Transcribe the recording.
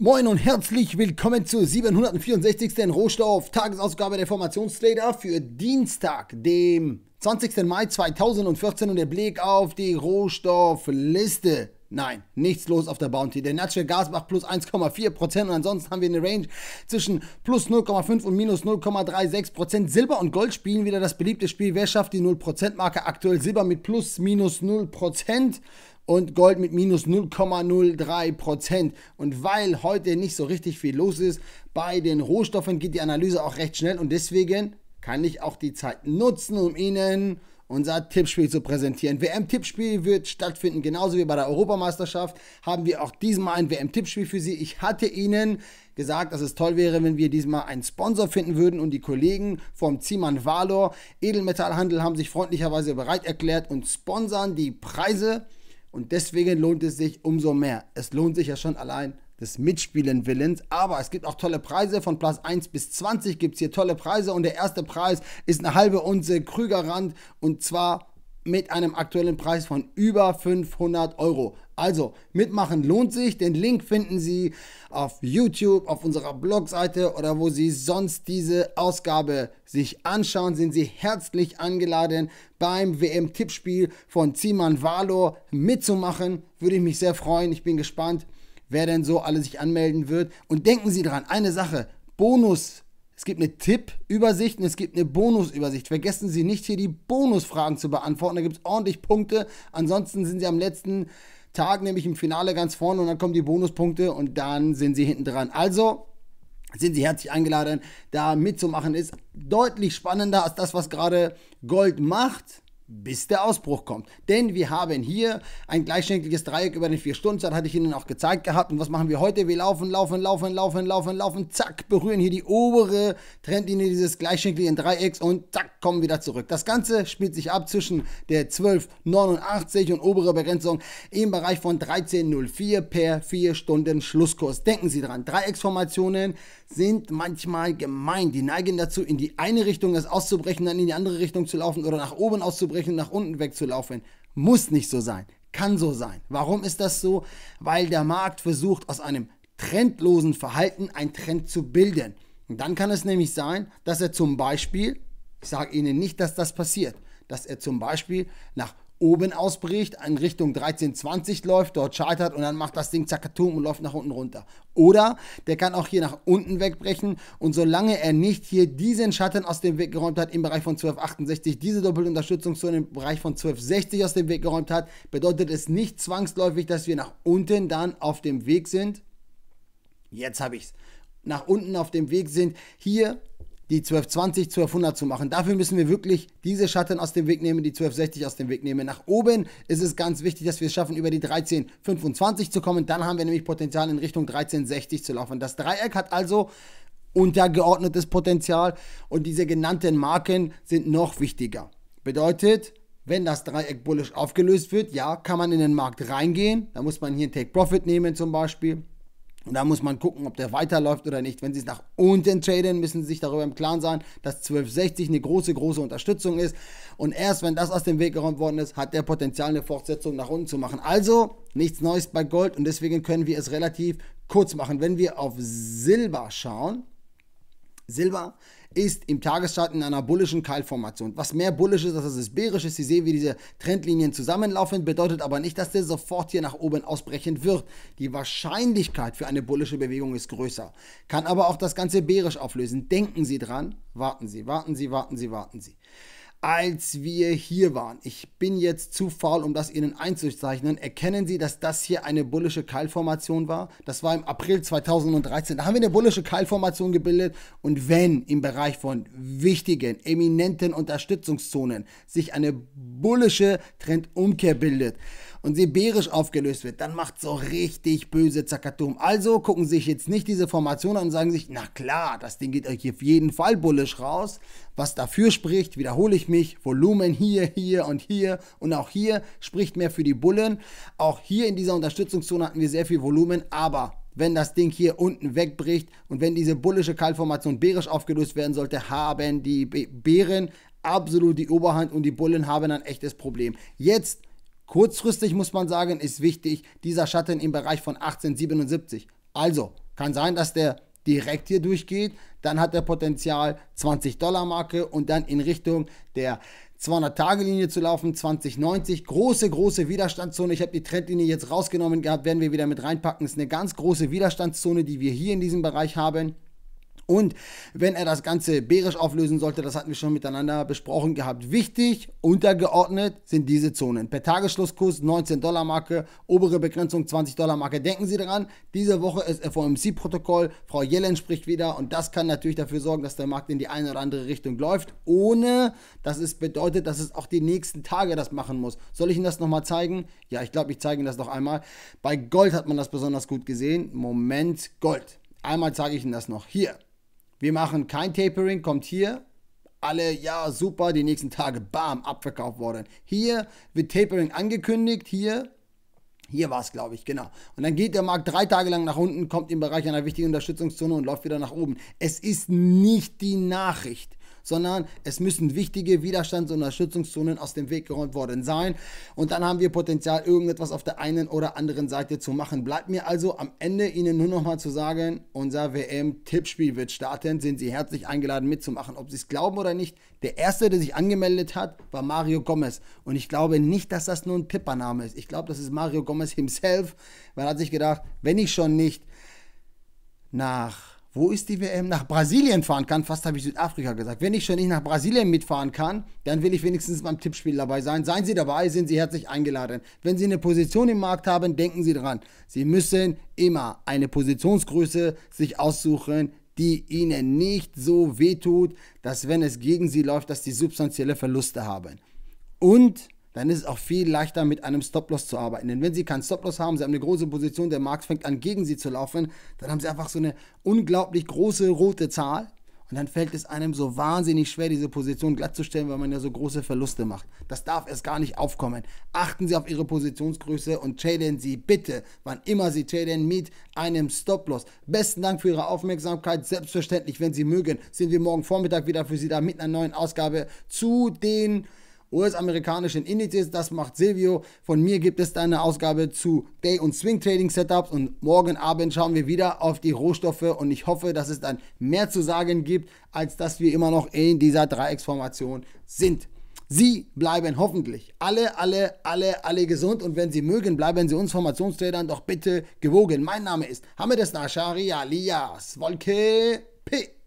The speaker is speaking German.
Moin und herzlich willkommen zur 764. Rohstoff Tagesausgabe der Formationstrader für Dienstag, dem 20. Mai 2014 und der Blick auf die Rohstoffliste. Nein, nichts los auf der Bounty. Der Natural Gas macht plus 1,4% und ansonsten haben wir eine Range zwischen plus 0,5 und minus 0,36%. Silber und Gold spielen wieder das beliebte Spiel. Wer schafft die 0% Marke aktuell? Silber mit plus minus 0% und Gold mit minus 0,03%. Und weil heute nicht so richtig viel los ist, bei den Rohstoffen geht die Analyse auch recht schnell und deswegen kann ich auch die Zeit nutzen, um Ihnen unser Tippspiel zu präsentieren. WM-Tippspiel wird stattfinden, genauso wie bei der Europameisterschaft haben wir auch diesmal ein WM-Tippspiel für Sie. Ich hatte Ihnen gesagt, dass es toll wäre, wenn wir diesmal einen Sponsor finden würden und die Kollegen vom Ziemann Valor Edelmetallhandel haben sich freundlicherweise bereit erklärt und sponsern die Preise und deswegen lohnt es sich umso mehr. Es lohnt sich ja schon allein des Mitspielen-Willens. Aber es gibt auch tolle Preise. Von Platz 1 bis 20 gibt es hier tolle Preise. Und der erste Preis ist eine halbe Unze Krügerrand. Und zwar mit einem aktuellen Preis von über 500 Euro. Also, mitmachen lohnt sich. Den Link finden Sie auf YouTube, auf unserer Blogseite oder wo Sie sonst diese Ausgabe sich anschauen. Sind Sie herzlich eingeladen beim WM-Tippspiel von Ziemann Valor mitzumachen. Würde ich mich sehr freuen. Ich bin gespannt wer denn so alle sich anmelden wird. Und denken Sie dran, eine Sache, Bonus. Es gibt eine Tippübersicht und es gibt eine Bonusübersicht. Vergessen Sie nicht, hier die Bonusfragen zu beantworten. Da gibt es ordentlich Punkte. Ansonsten sind Sie am letzten Tag, nämlich im Finale, ganz vorne und dann kommen die Bonuspunkte und dann sind Sie hinten dran. Also, sind Sie herzlich eingeladen, da mitzumachen. Ist deutlich spannender als das, was gerade Gold macht bis der Ausbruch kommt. Denn wir haben hier ein gleichschenkliges Dreieck über den 4-Stunden-Zeit, hatte ich Ihnen auch gezeigt gehabt. Und was machen wir heute? Wir laufen, laufen, laufen, laufen, laufen, laufen, zack, berühren hier die obere Trendlinie dieses gleichschenkligen Dreiecks und zack, kommen wieder zurück. Das Ganze spielt sich ab zwischen der 12,89 und obere Begrenzung im Bereich von 13,04 per 4-Stunden-Schlusskurs. Denken Sie dran, Dreiecksformationen sind manchmal gemein. Die neigen dazu, in die eine Richtung es auszubrechen, dann in die andere Richtung zu laufen oder nach oben auszubrechen runterzubrechen und nach unten wegzulaufen. Muss nicht so sein. Kann so sein. Warum ist das so? Weil der Markt versucht, aus einem trendlosen Verhalten einen Trend zu bilden. Und dann kann es nämlich sein, dass er zum Beispiel, ich sage Ihnen nicht, dass das passiert, dass er zum Beispiel nach oben ausbricht, in Richtung 1320 läuft, dort scheitert und dann macht das Ding zackatum und läuft nach unten runter. Oder der kann auch hier nach unten wegbrechen und solange er nicht hier diesen Schatten aus dem Weg geräumt hat im Bereich von 1268, diese doppelte Unterstützungszone im Bereich von 1260 aus dem Weg geräumt hat, bedeutet es nicht zwangsläufig, dass wir nach unten dann auf dem Weg sind. Jetzt habe ich es nach unten auf dem Weg sind, hier die 1220, 1200 zu machen. Dafür müssen wir wirklich diese Schatten aus dem Weg nehmen, die 1260 aus dem Weg nehmen. Nach oben ist es ganz wichtig, dass wir es schaffen, über die 1325 zu kommen. Dann haben wir nämlich Potenzial in Richtung 1360 zu laufen. Das Dreieck hat also untergeordnetes Potenzial und diese genannten Marken sind noch wichtiger. Bedeutet, wenn das Dreieck bullish aufgelöst wird, ja, kann man in den Markt reingehen. Da muss man hier einen Take-Profit nehmen zum Beispiel. Und da muss man gucken, ob der weiterläuft oder nicht. Wenn sie es nach unten traden, müssen sie sich darüber im Klaren sein, dass 1260 eine große, große Unterstützung ist. Und erst wenn das aus dem Weg geräumt worden ist, hat der Potenzial, eine Fortsetzung nach unten zu machen. Also nichts Neues bei Gold und deswegen können wir es relativ kurz machen. Wenn wir auf Silber schauen, Silber ist im Tagesschatten in einer bullischen Keilformation. Was mehr bullisch ist, als dass es bärisch ist. Sie sehen, wie diese Trendlinien zusammenlaufen, bedeutet aber nicht, dass der sofort hier nach oben ausbrechen wird. Die Wahrscheinlichkeit für eine bullische Bewegung ist größer. Kann aber auch das Ganze bärisch auflösen. Denken Sie dran, warten Sie, warten Sie, warten Sie, warten Sie als wir hier waren. Ich bin jetzt zu faul, um das Ihnen einzuzeichnen. Erkennen Sie, dass das hier eine bullische Keilformation war? Das war im April 2013. Da haben wir eine bullische Keilformation gebildet. Und wenn im Bereich von wichtigen, eminenten Unterstützungszonen sich eine bullische Trendumkehr bildet und sibirisch aufgelöst wird, dann macht so richtig böse Zakatum. Also gucken sich jetzt nicht diese Formation an und sagen sich, na klar, das Ding geht euch auf jeden Fall bullisch raus. Was dafür spricht, wiederhole ich mich, Volumen hier, hier und hier und auch hier spricht mehr für die Bullen. Auch hier in dieser Unterstützungszone hatten wir sehr viel Volumen, aber wenn das Ding hier unten wegbricht und wenn diese bullische Kaltformation bärisch aufgelöst werden sollte, haben die Bären absolut die Oberhand und die Bullen haben ein echtes Problem. Jetzt Kurzfristig muss man sagen, ist wichtig dieser Schatten im Bereich von 1877. Also kann sein, dass der direkt hier durchgeht, dann hat er Potenzial 20 Dollar Marke und dann in Richtung der 200-Tage-Linie zu laufen, 2090. Große, große Widerstandszone. Ich habe die Trendlinie jetzt rausgenommen gehabt, werden wir wieder mit reinpacken. Das ist eine ganz große Widerstandszone, die wir hier in diesem Bereich haben. Und wenn er das Ganze bärisch auflösen sollte, das hatten wir schon miteinander besprochen gehabt. Wichtig, untergeordnet sind diese Zonen. Per Tagesschlusskurs 19 Dollar Marke, obere Begrenzung 20 Dollar Marke. Denken Sie daran, diese Woche ist FOMC-Protokoll, Frau Yellen spricht wieder und das kann natürlich dafür sorgen, dass der Markt in die eine oder andere Richtung läuft, ohne dass es bedeutet, dass es auch die nächsten Tage das machen muss. Soll ich Ihnen das nochmal zeigen? Ja, ich glaube, ich zeige Ihnen das noch einmal. Bei Gold hat man das besonders gut gesehen. Moment, Gold. Einmal zeige ich Ihnen das noch. Hier wir machen kein Tapering, kommt hier. Alle, ja, super, die nächsten Tage, bam, abverkauft worden. Hier wird Tapering angekündigt, hier, hier war es, glaube ich, genau. Und dann geht der Markt drei Tage lang nach unten, kommt im Bereich einer wichtigen Unterstützungszone und läuft wieder nach oben. Es ist nicht die Nachricht sondern es müssen wichtige Widerstands- und Unterstützungszonen aus dem Weg geräumt worden sein. Und dann haben wir Potenzial, irgendetwas auf der einen oder anderen Seite zu machen. Bleibt mir also am Ende Ihnen nur nochmal zu sagen, unser WM-Tippspiel wird starten. Sind Sie herzlich eingeladen mitzumachen, ob Sie es glauben oder nicht. Der erste, der sich angemeldet hat, war Mario Gomez. Und ich glaube nicht, dass das nur ein Tippername ist. Ich glaube, das ist Mario Gomez himself, weil er hat sich gedacht, wenn ich schon nicht nach wo ist die WM, nach Brasilien fahren kann. Fast habe ich Südafrika gesagt. Wenn ich schon nicht nach Brasilien mitfahren kann, dann will ich wenigstens beim Tippspiel dabei sein. Seien Sie dabei, sind Sie herzlich eingeladen. Wenn Sie eine Position im Markt haben, denken Sie dran. Sie müssen immer eine Positionsgröße sich aussuchen, die Ihnen nicht so wehtut, dass wenn es gegen Sie läuft, dass Sie substanzielle Verluste haben. Und dann ist es auch viel leichter, mit einem Stop-Loss zu arbeiten. Denn wenn Sie keinen Stop-Loss haben, Sie haben eine große Position, der Markt fängt an, gegen Sie zu laufen, dann haben Sie einfach so eine unglaublich große rote Zahl. Und dann fällt es einem so wahnsinnig schwer, diese Position glattzustellen, weil man ja so große Verluste macht. Das darf erst gar nicht aufkommen. Achten Sie auf Ihre Positionsgröße und traden Sie bitte, wann immer Sie traden, mit einem Stop-Loss. Besten Dank für Ihre Aufmerksamkeit. Selbstverständlich, wenn Sie mögen, sind wir morgen Vormittag wieder für Sie da mit einer neuen Ausgabe zu den US-amerikanischen Indizes. Das macht Silvio. Von mir gibt es eine Ausgabe zu Day- und Swing-Trading-Setups und morgen Abend schauen wir wieder auf die Rohstoffe und ich hoffe, dass es dann mehr zu sagen gibt, als dass wir immer noch in dieser Dreiecksformation sind. Sie bleiben hoffentlich alle, alle, alle, alle gesund und wenn Sie mögen, bleiben Sie uns Formationstradern doch bitte gewogen. Mein Name ist Hamedes Nashari Alias Wolke P.